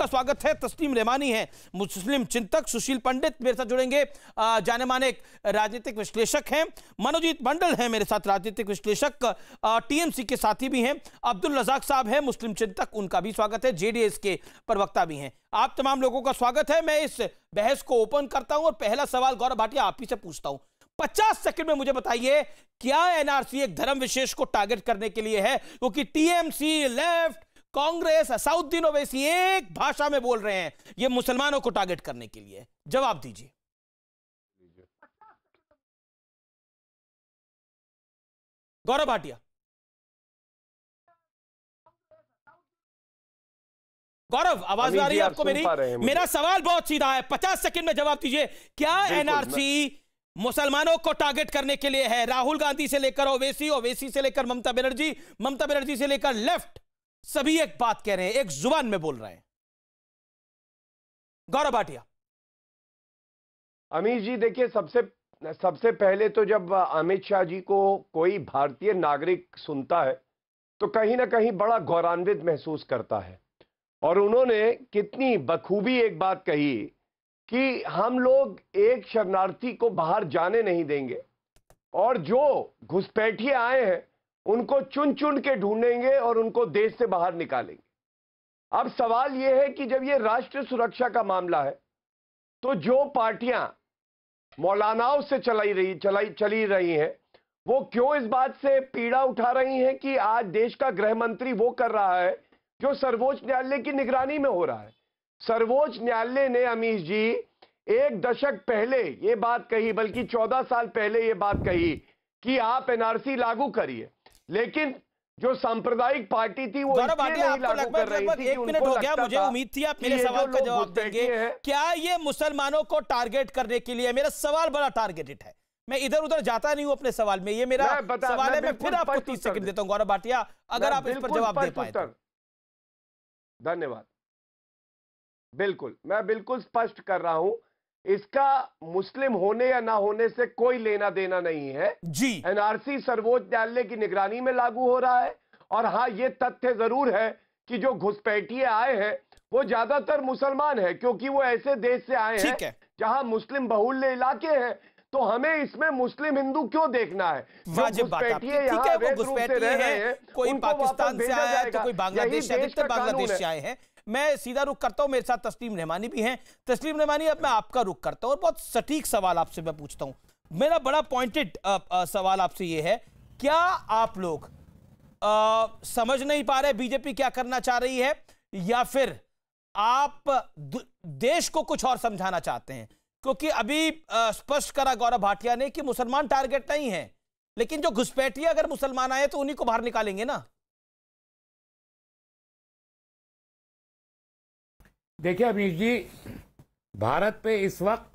आपका स्वागत है तस्लीम रहमानी है मुस्लिम चिंतक सुशील पंडित मेरे साथ जुड़ेंगे जाने माने राजनीतिक विश्लेषक हैं मनोजीत मंडल हैं मेरे साथ राजनीतिक विश्लेषक टीएमसी के साथी भी हैं अब्दुल रजाक साहब हैं मुस्लिम चिंतक उनका भी स्वागत है जेडीएस के प्रवक्ता भी हैं आप तमाम लोगों का स्वागत है मैं इस बहस को ओपन करता हूँ और पहला सवाल गौरव भाटिया आप ही से पूछता हूँ पचास सेकंड में मुझे बताइए क्या एनआरसी एक धर्म विशेष को टारगेट करने के लिए है क्योंकि टीएमसी लेफ्ट कांग्रेस असाउद्दीन ओवैसी एक भाषा में बोल रहे हैं ये मुसलमानों को टारगेट करने के लिए जवाब दीजिए गौरव भाटिया गौरव आवाज आ रही है आपको मेरी मेरा सवाल बहुत सीधा है पचास सेकंड में जवाब दीजिए क्या एनआरसी मुसलमानों को टारगेट करने के लिए है राहुल गांधी से लेकर ओवेसी ओवेसी से लेकर ममता बनर्जी ममता बनर्जी से लेकर लेफ्ट सभी एक बात कह रहे हैं एक जुबान में बोल रहे हैं गौरव भाटिया अमित जी देखिए सबसे सबसे पहले तो जब अमित शाह जी को कोई भारतीय नागरिक सुनता है तो कहीं ना कहीं बड़ा गौरवान्वित महसूस करता है और उन्होंने कितनी बखूबी एक बात कही कि हम लोग एक शरणार्थी को बाहर जाने नहीं देंगे और जो घुसपैठिए आए हैं उनको चुन चुन के ढूंढेंगे और उनको देश से बाहर निकालेंगे अब सवाल यह है कि जब यह राष्ट्र सुरक्षा का मामला है तो जो पार्टियां मौलानाओं से चलाई रही चलाई चली रही हैं वो क्यों इस बात से पीड़ा उठा रही हैं कि आज देश का गृह मंत्री वो कर रहा है जो सर्वोच्च न्यायालय की निगरानी में हो रहा है सर्वोच्च न्यायालय ने अमीश जी एक दशक पहले ये बात कही बल्कि चौदह साल पहले ये बात कही कि आप एनआरसी लागू करिए लेकिन जो सांप्रदायिक पार्टी थी वो आपको लगभग एक मिनट हो गया मुझे उम्मीद थी आप मेरे सवाल का जवाब देंगे क्या ये मुसलमानों को टारगेट करने के लिए मेरा सवाल बड़ा टारगेटेड है मैं इधर उधर जाता नहीं हूं अपने सवाल में ये मेरा सवाल है मैं फिर आपको तीस सेकंड देता हूं गौरव भाटिया अगर आप इस पर जवाब दे पाए तो। धन्यवाद बिल्कुल मैं बिल्कुल स्पष्ट कर रहा हूं इसका मुस्लिम होने या ना होने से कोई लेना देना नहीं है जी एनआरसी सर्वोच्च न्यायालय की निगरानी में लागू हो रहा है और हाँ ये तथ्य जरूर है कि जो घुसपैठिए आए हैं वो ज्यादातर मुसलमान है क्योंकि वो ऐसे देश से आए हैं है। जहां मुस्लिम बहुल्य इलाके हैं तो हमें इसमें मुस्लिम हिंदू क्यों देखना है घुसपैठिए यहाँ कोई पाकिस्तान से आया है तो कोई बांग्लादेश बांग्लादेश से आए हैं मैं सीधा रुख करता हूँ मेरे साथ तस्लीम रहमानी भी हैं तस्लीम रहमानी अब मैं आपका रुख करता हूँ और बहुत सटीक सवाल आपसे मैं पूछता हूँ मेरा बड़ा पॉइंटेड सवाल आपसे ये है क्या आप लोग आ, समझ नहीं पा रहे बीजेपी क्या करना चाह रही है या फिर आप देश को कुछ और समझाना चाहते हैं क्योंकि अभी स्पष्ट करा गौरव भाटिया ने कि मुसलमान टारगेट नहीं है लेकिन जो घुसपैठिया अगर मुसलमान आए तो उन्हीं को बाहर निकालेंगे ना देखिए अमीश जी भारत पे इस वक्त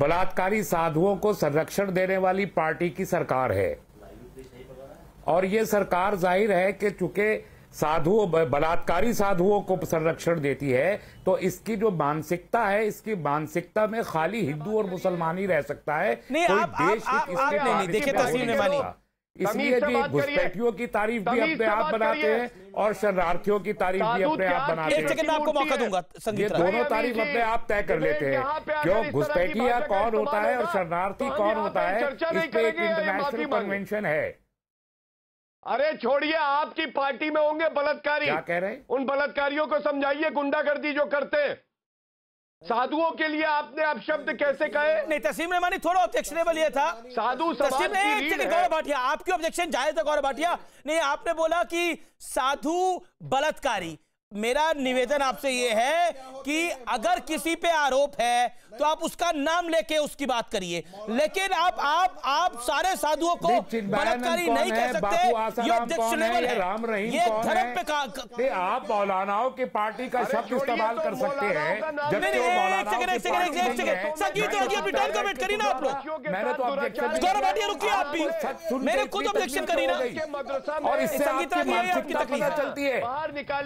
बलात्कारी साधुओं को संरक्षण देने वाली पार्टी की सरकार है और ये सरकार जाहिर है कि चूंकि साधुओं बलात्कारी साधुओं को संरक्षण देती है तो इसकी जो मानसिकता है इसकी मानसिकता में खाली हिंदू और मुसलमान ही रह सकता है नहीं आप, आप, आप, आप नहीं, नहीं, नहीं, इसलिए भी घुसपैठियों की तारीफ भी अपने आप बनाते हैं और शरणार्थियों की तारीफ भी अपने आप बनाते हैं सेकंड आपको मौका दूंगा ये दोनों तारीफ अपने आप तय कर लेते हैं क्यों घुसपैठिया कौन होता है और शरणार्थी तो कौन होता है इस पे एक इंटरनेशनल कन्वेंशन है अरे छोड़िए आपकी पार्टी में होंगे बलात्कारी क्या कह रहे हैं उन बलात्कारियों को समझाइए गुंडागर्दी जो करते हैं साधुओं के लिए आपने अब आप शब्द कैसे कहे नहीं तसीम रहमानी थोड़ा ऑब्जेक्शनेबल ये था साधु तसीम गौरव भाटिया आपकी ऑब्जेक्शन जायज है गौरव भाटिया नहीं आपने बोला कि साधु बलात्कारी मेरा निवेदन आपसे ये है कि अगर किसी पे आरोप है तो आप उसका नाम लेके उसकी बात करिए लेकिन आप आप आप सारे साधुओं को बलात्कारी नहीं कह सकते ये अध्यक्ष लेवल है राम रहीम ये धर्म पे का आप मौलानाओं की पार्टी का शब्द इस्तेमाल तो कर सकते हैं आप लोग मैंने तो रुकिए आप भी मैंने खुद ऑब्जेक्शन करी ना और इससे चलती है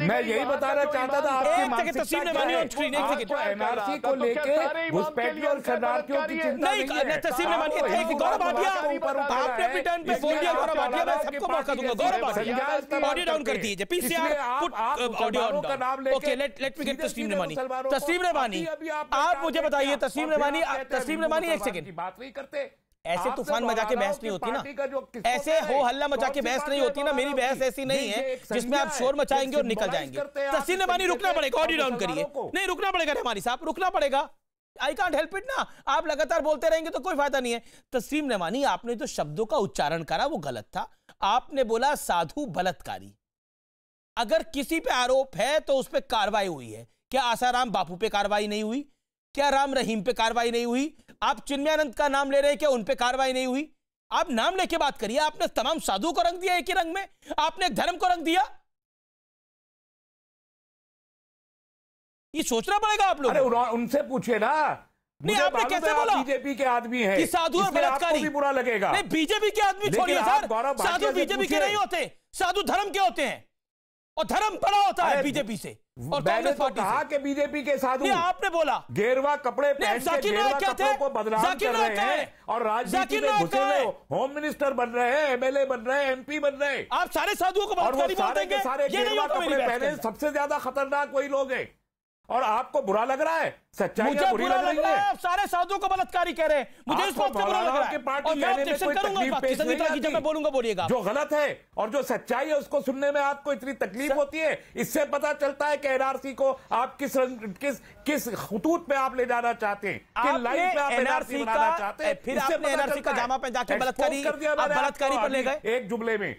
मैं यही તારે ચાહતા થા આપકે તસીમ રહેવાની ઓનસ્ક્રીન એક સેકન્ડ એક માર્સી કો લેકે ઉસ પેપલ સરદાર ક્યોકી જીત નહીં મે તસીમ રહેવાની એક સેકન્ડ બાત રહી હૈ પર ઉતાર આપને રીટર્ન પે ફોરિયર તરફ બાતિયા મે સબ પોકા દુંગા દોબાર બડી ડાઉન કર દીજે પીસી આર પુટ આપ ઓર ઓન કા નામ લેકે okay let let me get તસીમ રહેવાની તસીમ રહેવાની આપ મુજે બતાઈએ તસીમ રહેવાની તસીમ રહેવાની એક સેકન્ડ બાત નહીં કરતે ऐसे तूफान मजा के बहस नहीं होती ना ऐसे हो हल्ला मचा के बहस नहीं होती ना तो मेरी बहस ऐसी नहीं है जिसमें आप शोर मचाएंगे और निकल जाएंगे तस्वीर नबानी रुकना पड़ेगा ऑडी डाउन करिए नहीं रुकना पड़ेगा हमारी साहब रुकना पड़ेगा आई कांट हेल्प इट ना आप लगातार बोलते रहेंगे तो कोई फायदा नहीं है तस्वीम रहमानी आपने जो शब्दों का उच्चारण करा वो गलत था आपने बोला साधु बलात्कारी अगर किसी पे आरोप है तो उस पर कार्रवाई हुई है क्या आसाराम बापू पे कार्रवाई नहीं हुई क्या राम रहीम पे कार्रवाई नहीं हुई आप चिन्मयानंद का नाम ले रहे हैं क्या उन पर कार्रवाई नहीं हुई आप नाम लेके बात करिए आपने तमाम साधु को रंग दिया एक ही रंग में आपने धर्म को रंग दिया ये सोचना पड़ेगा आप लोग उनसे पूछे ना नहीं आपने कैसे बोला बीजेपी के आदमी है कि साधु और बलात्कारी बुरा लगेगा नहीं बीजेपी के आदमी छोड़िए सर साधु बीजेपी के नहीं होते साधु धर्म के होते हैं और धर्म पड़ा होता है बीजेपी से और कांग्रेस तो पार्टी तो कहा कि बीजेपी के साधु आपने बोला गेरवा कपड़े पहन को बदनाम कर रहे हैं और राजनीति में घुसे हुए होम मिनिस्टर बन रहे हैं एमएलए बन रहे हैं एमपी बन रहे हैं आप सारे साधुओं को बात सारे के सारे गेरवा कपड़े पहने सबसे ज्यादा खतरनाक वही लोग हैं और आपको बुरा लग रहा है सच्चाई मुझे बुरी बुरा लग, लग रहा है आप सारे साधुओं को बलात्कारी कह रहे हैं मुझे इस बात का बुरा लग रहा है और मैं ऑब्जेक्शन करूंगा की संगीता की जब मैं बोलूंगा बोलिएगा जो गलत है और जो सच्चाई है उसको सुनने में आपको इतनी तकलीफ होती है इससे पता चलता है कि एनआरसी को आप किस किस किस खतूत पे आप ले जाना चाहते हैं कि लाइन पे आप एनआरसी बनाना चाहते हैं फिर आपने एनआरसी का जामा पे जाके बलात्कारी बलात्कारी पर ले गए एक जुमले में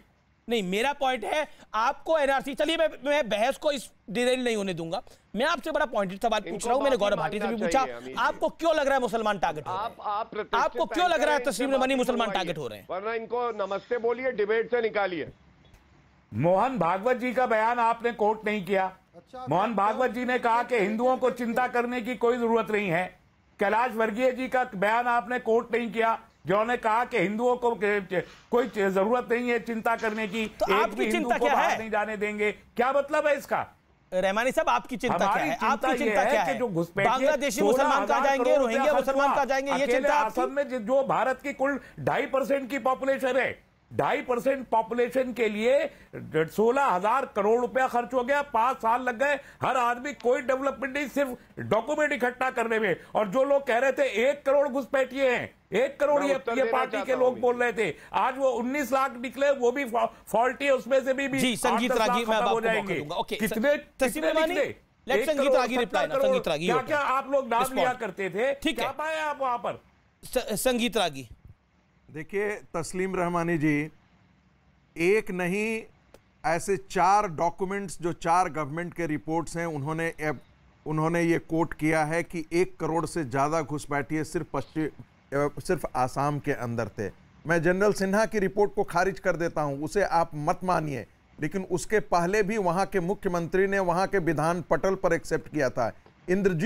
नहीं मेरा पॉइंट है आपको एनआरसी चलिए मैं मैं बहस को इस डिटेल नहीं होने दूंगा मैं आपसे बड़ा पॉइंटेड सवाल पूछ रहा हूं मैंने गौरव भाटी से भी पूछा आपको क्यों लग रहा है मुसलमान टारगेट आप, आप आपको क्यों लग रहा है तस्वीर में बनी मुसलमान टारगेट हो रहे हैं वरना इनको नमस्ते बोलिए डिबेट से निकालिए मोहन भागवत जी का बयान आपने कोट नहीं किया अच्छा, मोहन तो भागवत जी ने कहा कि हिंदुओं को चिंता करने की कोई जरूरत नहीं है कैलाश वर्गीय जी का बयान आपने कोट नहीं किया जिन्होंने कहा कि हिंदुओं को कोई जरूरत नहीं है चिंता करने की तो आपकी चिंता क्या है नहीं जाने देंगे क्या मतलब है इसका रहमानी साहब आपकी चिंता क्या है आपकी चिंता क्या है जो बांग्लादेशी मुसलमान कहा जाएंगे रोहिंग्या मुसलमान कहा जाएंगे ये चिंता असम में जो भारत की कुल ढाई परसेंट की पॉपुलेशन है ढाई परसेंट पॉपुलेशन के लिए सोलह हजार करोड़ रुपया खर्च हो गया पांच साल लग गए हर आदमी कोई डेवलपमेंट नहीं सिर्फ डॉक्यूमेंट इकट्ठा करने में और जो लोग कह रहे थे एक करोड़ घुसपैठिए हैं एक करोड़ ये, ये पार्टी के लोग बोल रहे थे आज वो उन्नीस लाख निकले वो भी फॉल्टी है उसमें से भी, भी जी संगीत रागी मैं आपको कितने कितने निकले संगीत रागी रिप्लाई संगीत रागी क्या आप लोग नाम लिया करते थे ठीक है आप वहां पर संगीत रागी देखिए तस्लीम रहमानी जी एक नहीं ऐसे चार डॉक्यूमेंट्स जो चार गवर्नमेंट के रिपोर्ट्स हैं उन्होंने उन्होंने ये कोट किया है कि एक करोड़ से ज़्यादा घुसपैठिए सिर्फ पश्चिम सिर्फ आसाम के अंदर थे मैं जनरल सिन्हा की रिपोर्ट को खारिज कर देता हूं उसे आप मत मानिए लेकिन उसके पहले भी वहां के मुख्यमंत्री ने वहां के विधान पटल पर एक्सेप्ट किया था इंद्रजीत